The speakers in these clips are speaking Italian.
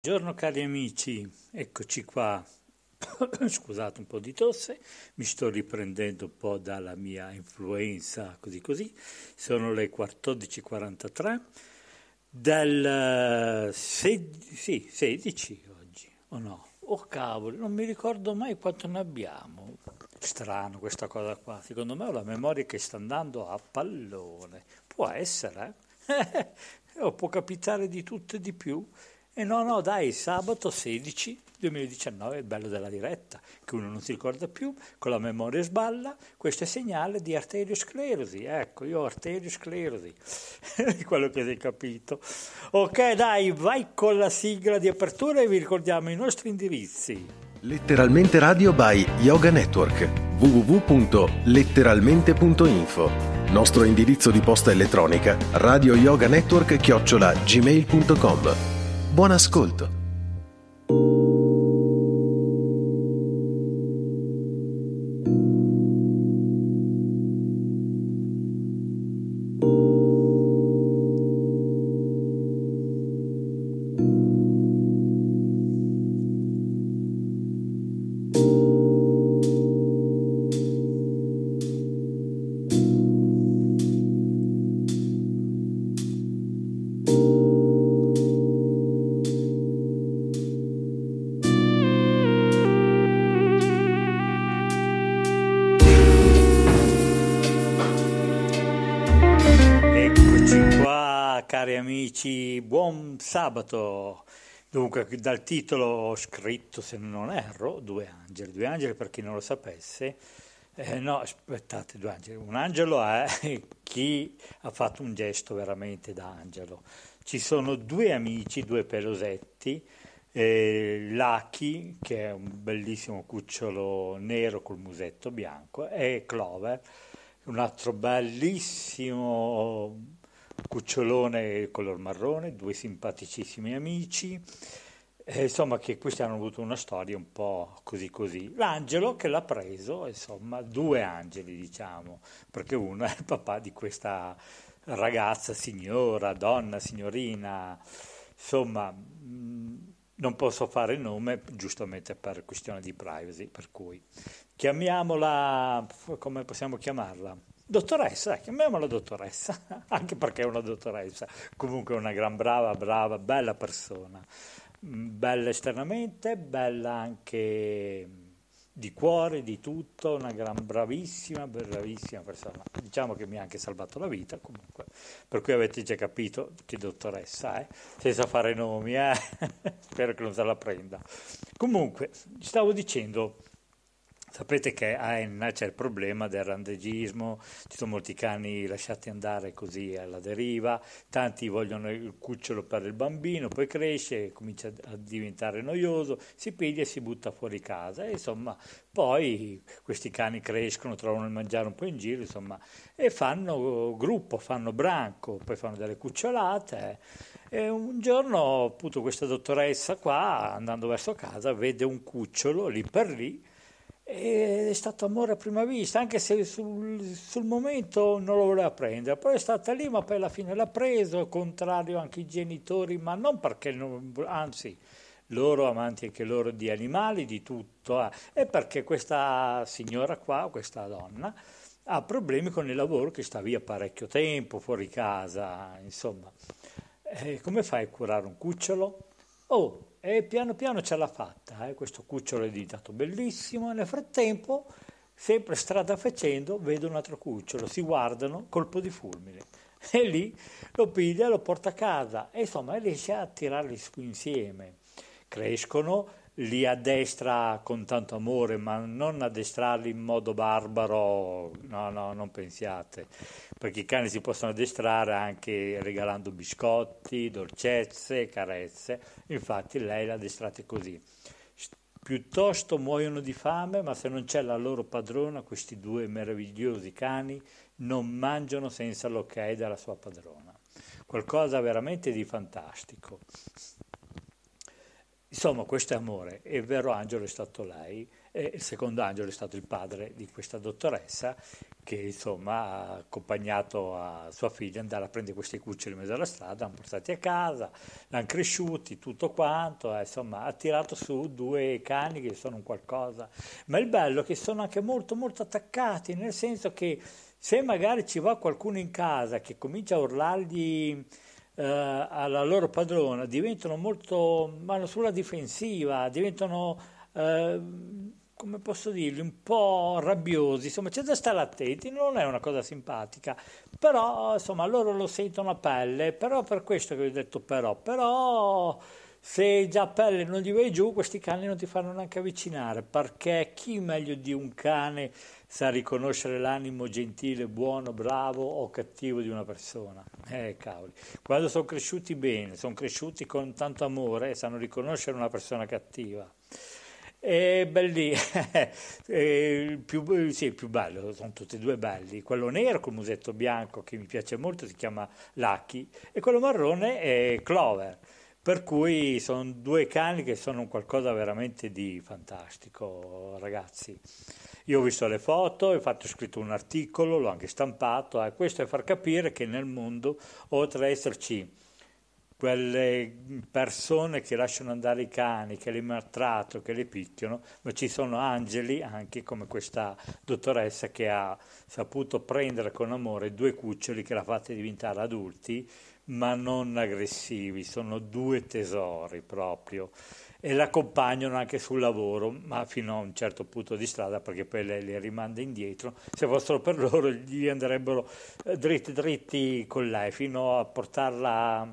Buongiorno cari amici, eccoci qua, scusate un po' di tosse, mi sto riprendendo un po' dalla mia influenza, così così, sono le 14.43 dal sed- sì, 16 oggi, o no? Oh cavolo, non mi ricordo mai quanto ne abbiamo, strano questa cosa qua, secondo me ho la memoria che sta andando a pallone, può essere, eh? eh, eh o può capitare di tutto e di più e eh, no, no, dai, sabato 16 2019, il bello della diretta, che uno non si ricorda più, con la memoria sballa, questo è segnale di arteriosclerosi, ecco, io ho arteriosclerosi, quello che hai capito. Ok, dai, vai con la sigla di apertura e vi ricordiamo i nostri indirizzi. Letteralmente radio by Yoga Network, www.letteralmente.info. Nostro indirizzo di posta elettronica, radio radioyoganetwork-gmail.com Buon ascolto! cari amici, buon sabato. Dunque, dal titolo ho scritto, se non erro, due angeli. Due angeli, per chi non lo sapesse, eh, no, aspettate, due angeli. Un angelo è chi ha fatto un gesto veramente da angelo. Ci sono due amici, due pelosetti, eh, Lucky, che è un bellissimo cucciolo nero col musetto bianco, e Clover, un altro bellissimo cucciolone color marrone, due simpaticissimi amici, eh, insomma che questi hanno avuto una storia un po' così così. L'angelo che l'ha preso, insomma due angeli diciamo, perché uno è il papà di questa ragazza, signora, donna, signorina, insomma mh, mm, non posso fare il nome giustamente per questione di privacy, per cui chiamiamola, come possiamo chiamarla? Dottoressa, eh, chiamiamola dottoressa, anche perché è una dottoressa, comunque una gran brava, brava, bella persona, mm, bella esternamente, bella anche di cuore, di tutto, una gran bravissima, bravissima persona. Diciamo che mi ha anche salvato la vita comunque, per cui avete già capito, che dottoressa, eh? senza fare nomi, eh? spero che non se la prenda. Comunque, stavo dicendo Sapete che a Enna c'è il problema del randegismo, ci sono molti cani lasciati andare così alla deriva, tanti vogliono il cucciolo per il bambino, poi cresce, comincia a diventare noioso, si piglia e si butta fuori casa. E insomma, poi questi cani crescono, trovano il mangiare un po' in giro, insomma, e fanno gruppo, fanno branco, poi fanno delle cucciolate. E un giorno, appunto, questa dottoressa qua, andando verso casa, vede un cucciolo lì per lì è stato amore a prima vista, anche se sul, sul, momento non lo voleva prendere. Poi è stata lì, ma poi alla fine l'ha preso, contrario anche i genitori, ma non perché, non, anzi, loro amanti anche loro di animali, di tutto, eh. è perché questa signora qua, questa donna, ha problemi con il lavoro che sta via parecchio tempo, fuori casa, insomma. Eh, come fai a curare un cucciolo? Oh, e piano piano ce l'ha fatta, eh, questo cucciolo editato bellissimo, e nel frattempo, sempre strada facendo, vedo un altro cucciolo, si guardano, colpo di fulmine, e lì lo piglia, lo porta a casa, e insomma riesce a tirarli insieme, crescono, li addestra con tanto amore, ma non addestrarli in modo barbaro, no, no, non pensiate, perché i cani si possono addestrare anche regalando biscotti, dolcezze, carezze, infatti lei l'ha addestrata così. Piuttosto muoiono di fame, ma se non c'è la loro padrona, questi due meravigliosi cani non mangiano senza l'ok della sua padrona. Qualcosa veramente di fantastico. Insomma, questo è amore. E il vero angelo è stato lei, e il secondo angelo è stato il padre di questa dottoressa che insomma ha accompagnato a sua figlia andare a prendere questi cuccioli in mezzo alla strada, l'hanno portati a casa, l'hanno cresciuti, tutto quanto, eh, insomma ha tirato su due cani che sono un qualcosa. Ma il bello è che sono anche molto molto attaccati, nel senso che se magari ci va qualcuno in casa che comincia a urlargli eh, alla loro padrona diventano molto, vanno sulla difensiva, diventano, eh, come posso dirgli, un po' rabbiosi, insomma c'è da stare attenti, non è una cosa simpatica, però insomma loro lo sentono a pelle, però per questo che vi ho detto però, però se già a pelle non gli vai giù, questi cani non ti fanno neanche avvicinare, perché chi meglio di un cane sa riconoscere l'animo gentile, buono, bravo o cattivo di una persona. Eh, cavoli. Quando sono cresciuti bene, sono cresciuti con tanto amore, eh, sanno riconoscere una persona cattiva. E belli, e più, sì, più bello, sono tutti e due belli. Quello nero col musetto bianco che mi piace molto si chiama Lucky e quello marrone è Clover. Per cui sono due cani che sono qualcosa veramente di fantastico, ragazzi. Io ho visto le foto, infatti ho scritto un articolo, l'ho anche stampato, eh. questo è far capire che nel mondo, oltre ad esserci quelle persone che lasciano andare i cani, che li maltrattano, che li picchiano, ma ci sono angeli anche come questa dottoressa che ha saputo prendere con amore due cuccioli che l'ha fatta diventare adulti, ma non aggressivi, sono due tesori proprio e l'accompagnano anche sul lavoro, ma fino a un certo punto di strada perché poi lei le rimanda indietro, se fossero per loro gli andrebbero eh, dritti dritti con lei fino a portarla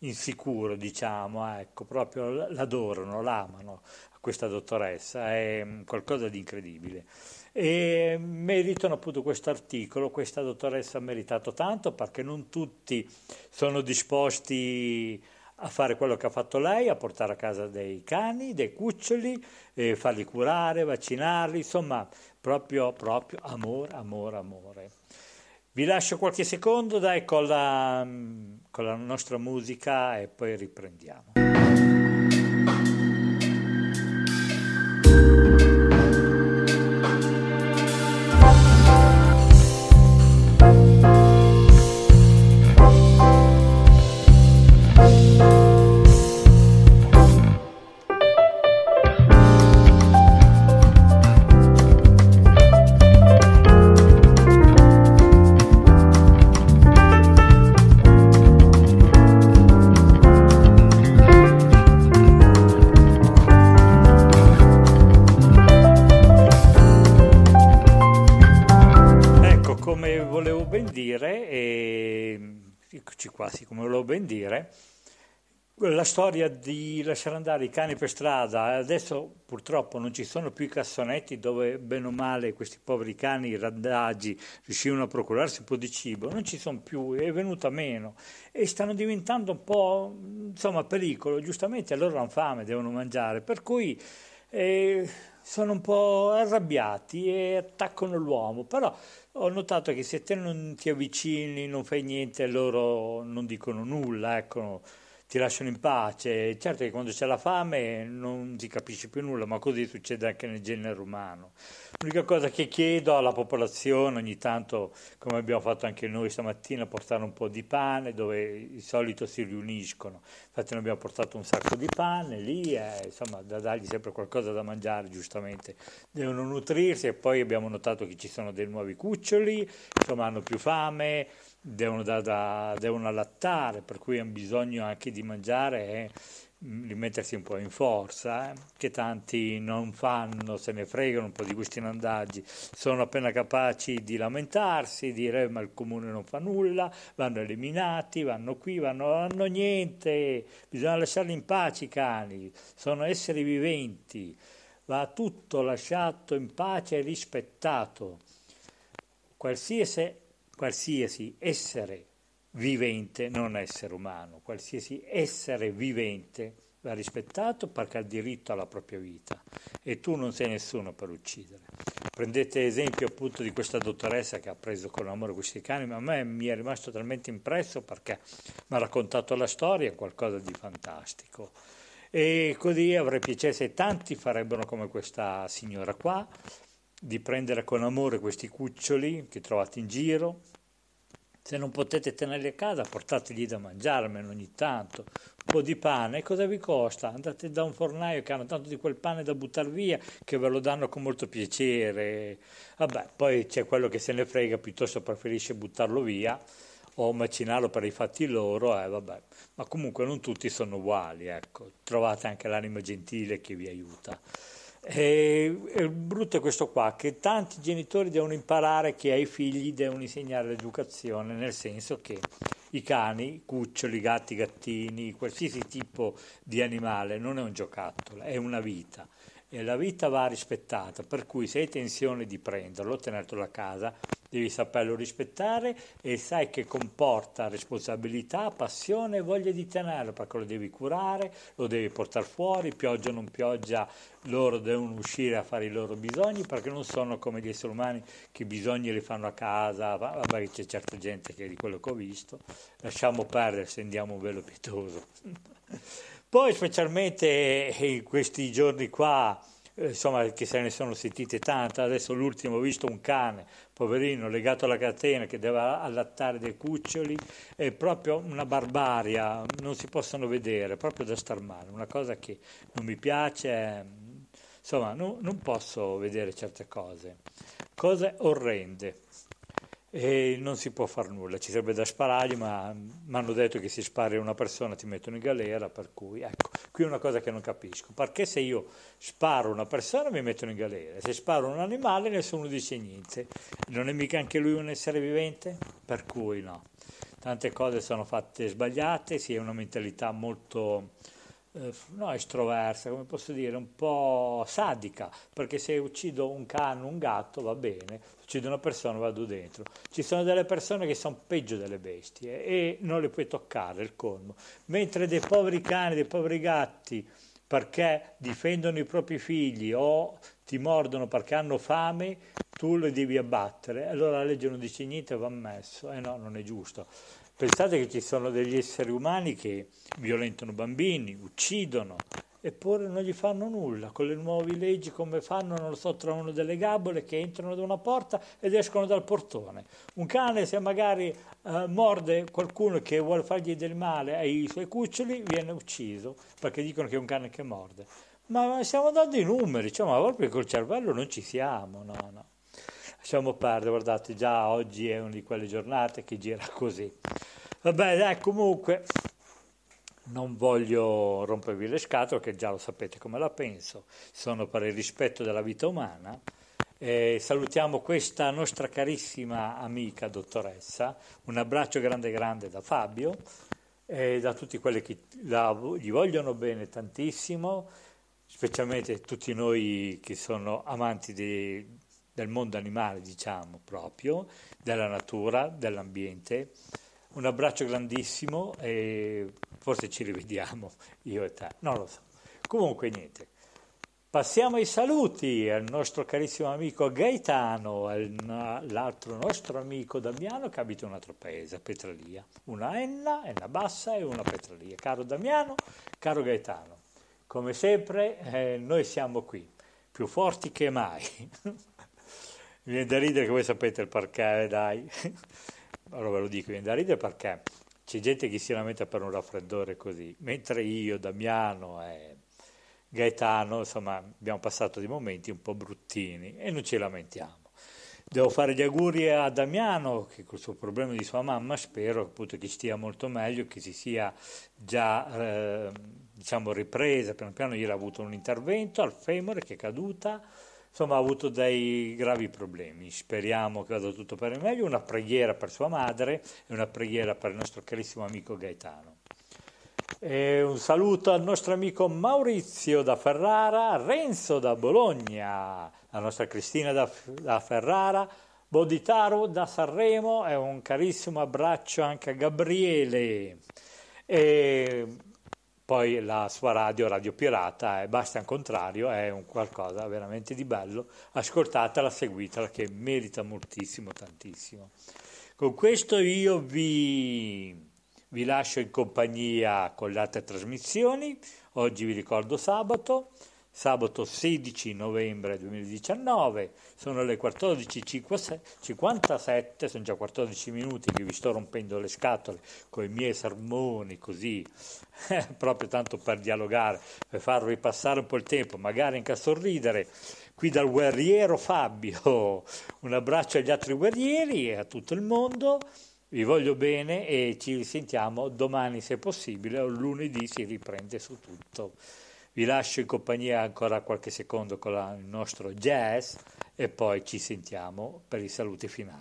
in sicuro, diciamo, ah, ecco, proprio l'adorano, l'amano questa dottoressa, è mm, qualcosa di incredibile. E meritano appunto questo articolo, questa dottoressa ha meritato tanto perché non tutti sono disposti a fare quello che ha fatto lei, a portare a casa dei cani, dei cuccioli, eh, farli curare, vaccinarli, insomma, proprio, proprio amore, amore, amore. Vi lascio qualche secondo, dai, con la, con la nostra musica e poi riprendiamo. quasi come volevo ben dire, la storia di lasciare andare i cani per strada, adesso purtroppo non ci sono più i cassonetti dove bene o male questi poveri cani randaggi riuscivano a procurarsi un po' di cibo, non ci sono più, è venuta meno e stanno diventando un po' insomma pericolo, giustamente loro hanno fame, devono mangiare, per cui eh, sono un po' arrabbiati e attaccano l'uomo, però ho notato che se te non ti avvicini, non fai niente, loro non dicono nulla, ecco, ti lasciano in pace. Certo che quando c'è la fame non si capisce più nulla, ma così succede anche nel genere umano. L'unica cosa che chiedo alla popolazione ogni tanto, come abbiamo fatto anche noi stamattina, portare un po' di pane dove di solito si riuniscono. Infatti noi abbiamo portato un sacco di pane lì, eh, insomma, da dargli sempre qualcosa da mangiare, giustamente. Devono nutrirsi e poi abbiamo notato che ci sono dei nuovi cuccioli, insomma hanno più fame devono, da, da, devono allattare, per cui hanno bisogno anche di mangiare e mm, di mettersi un po' in forza, eh? che tanti non fanno, se ne fregano un po' di questi landaggi, sono appena capaci di lamentarsi, dire ma il comune non fa nulla, vanno eliminati, vanno qui, vanno, hanno niente, bisogna lasciarli in pace i cani, sono esseri viventi, va tutto lasciato in pace e rispettato. Qualsiasi qualsiasi essere vivente, non essere umano, qualsiasi essere vivente va rispettato perché ha diritto alla propria vita e tu non sei nessuno per uccidere. Prendete esempio appunto di questa dottoressa che ha preso con amore questi cani, ma a me mi è rimasto talmente impresso perché mi ha raccontato la storia, qualcosa di fantastico. E così avrei piacere se tanti farebbero come questa signora qua, di prendere con amore questi cuccioli che trovate in giro, se non potete tenerli a casa, portateli da mangiarmene ogni tanto. Un po' di pane, cosa vi costa? Andate da un fornaio che hanno tanto di quel pane da buttare via, che ve lo danno con molto piacere. Vabbè, poi c'è quello che se ne frega, piuttosto preferisce buttarlo via o macinarlo per i fatti loro, eh, vabbè. Ma comunque non tutti sono uguali, ecco. Trovate anche l'anima gentile che vi aiuta. E, il brutto è questo qua, che tanti genitori devono imparare che ai figli devono insegnare l'educazione, nel senso che i cani, cuccioli, gatti, gattini, qualsiasi tipo di animale non è un giocattolo, è una vita e la vita va rispettata, per cui se hai tensione di prenderlo, tenertelo a casa, devi saperlo rispettare e sai che comporta responsabilità, passione e voglia di tenerlo, perché lo devi curare, lo devi portare fuori, pioggia o non pioggia, loro devono uscire a fare i loro bisogni, perché non sono come gli esseri umani che i bisogni li fanno a casa, vabbè c'è certa gente che di quello che ho visto, lasciamo perdere se andiamo un velo pietoso. Poi specialmente eh, in questi giorni qua, eh, insomma che se ne sono sentite tante, adesso l'ultimo ho visto un cane, poverino, legato alla catena che doveva allattare dei cuccioli, è proprio una barbaria, non si possono vedere, proprio da star male, una cosa che non mi piace, eh, insomma no, non posso vedere certe cose, cose orrende e non si può fare nulla, ci sarebbe da sparargli, ma mi hanno detto che se spari una persona ti mettono in galera, per cui ecco, qui è una cosa che non capisco, perché se io sparo una persona mi mettono in galera, se sparo un animale nessuno dice niente, non è mica anche lui un essere vivente? Per cui no, tante cose sono fatte sbagliate, si sì, è una mentalità molto eh, no estroversa, come posso dire, un po' sadica, perché se uccido un cane, un gatto va bene, uccido una persona vado dentro. Ci sono delle persone che sono peggio delle bestie e non le puoi toccare, il colmo. Mentre dei poveri cani, dei poveri gatti, perché difendono i propri figli o ti mordono perché hanno fame, tu li devi abbattere. Allora la legge non dice niente, va ammesso. E eh no, non è giusto. Pensate che ci sono degli esseri umani che violentano bambini, uccidono, eppure non gli fanno nulla. Con le nuove leggi come fanno, non lo so, trovano delle gabole che entrano da una porta ed escono dal portone. Un cane se magari eh, morde qualcuno che vuole fargli del male ai suoi cuccioli viene ucciso perché dicono che è un cane che morde. Ma stiamo dando i numeri, cioè, ma proprio col cervello non ci siamo, no, no. Lasciamo perdere, guardate, già oggi è una di quelle giornate che gira così. Vabbè, dai, comunque non voglio rompervi le scatole, perché già lo sapete come la penso, sono per il rispetto della vita umana. Eh, salutiamo questa nostra carissima amica dottoressa, un abbraccio grande grande da Fabio e da tutti quelli che la, gli vogliono bene tantissimo, specialmente tutti noi che sono amanti di, del mondo animale, diciamo proprio, della natura, dell'ambiente. Un abbraccio grandissimo e forse ci rivediamo io e te, non lo so. Comunque niente. Passiamo ai saluti al nostro carissimo amico Gaetano, all'altro nostro amico Damiano che abita in un altro paese, Petralia. Una Enna, Enna Bassa e una Petralia. Caro Damiano, caro Gaetano, come sempre eh, noi siamo qui, più forti che mai. viene da ridere che voi sapete il perché, dai. allora ve lo dico, viene da ridere perché c'è gente che si lamenta per un raffreddore così, mentre io, Damiano e Gaetano, insomma, abbiamo passato dei momenti un po' bruttini e non ci lamentiamo. Devo fare gli auguri a Damiano, che col suo problema di sua mamma spero appunto, che stia molto meglio, che si sia già eh, diciamo ripresa, piano piano ieri ha avuto un intervento al femore che è caduta, insomma ha avuto dei gravi problemi. Speriamo che vada tutto per il meglio. Una preghiera per sua madre e una preghiera per il nostro carissimo amico Gaetano. E un saluto al nostro amico Maurizio da Ferrara, Renzo da Bologna, la nostra Cristina da, da Ferrara, Boditaro da Sanremo e un carissimo abbraccio anche a Gabriele. E poi la sua radio, Radio Pirata, e Bastian Contrario, è un qualcosa veramente di bello, ascoltatela, seguitela, che merita moltissimo, tantissimo. Con questo io vi, vi lascio in compagnia con le altre trasmissioni, oggi vi ricordo sabato, sabato 16 novembre 2019, sono le 14.57, sono già 14 minuti che vi sto rompendo le scatole con i miei sermoni così, eh, proprio tanto per dialogare, per farvi passare un po' il tempo, magari anche a sorridere. Qui dal guerriero Fabio, un abbraccio agli altri guerrieri e a tutto il mondo. Vi voglio bene e ci risentiamo domani se possibile o lunedì si riprende su tutto. Vi lascio in compagnia ancora qualche secondo con la, il nostro jazz e poi ci sentiamo per i saluti finali.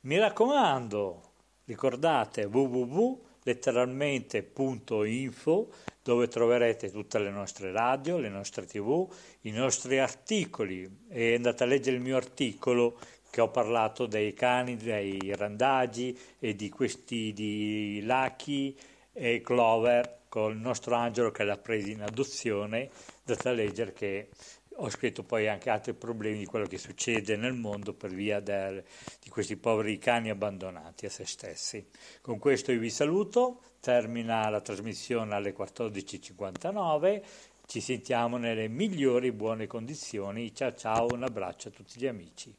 Mi raccomando, ricordate www.letteralmente.info dove troverete tutte le nostre radio, le nostre tv, i nostri articoli. E andate a leggere il mio articolo che ho parlato dei cani, dei randagi e di questi di Lucky e Clover con il nostro angelo che l'ha preso in adozione, andate a leggere che ho scritto poi anche altri problemi di quello che succede nel mondo per via del, di questi poveri cani abbandonati a se stessi. Con questo io vi saluto, termina la trasmissione alle 14.59, ci sentiamo nelle migliori buone condizioni, ciao ciao, un abbraccio a tutti gli amici.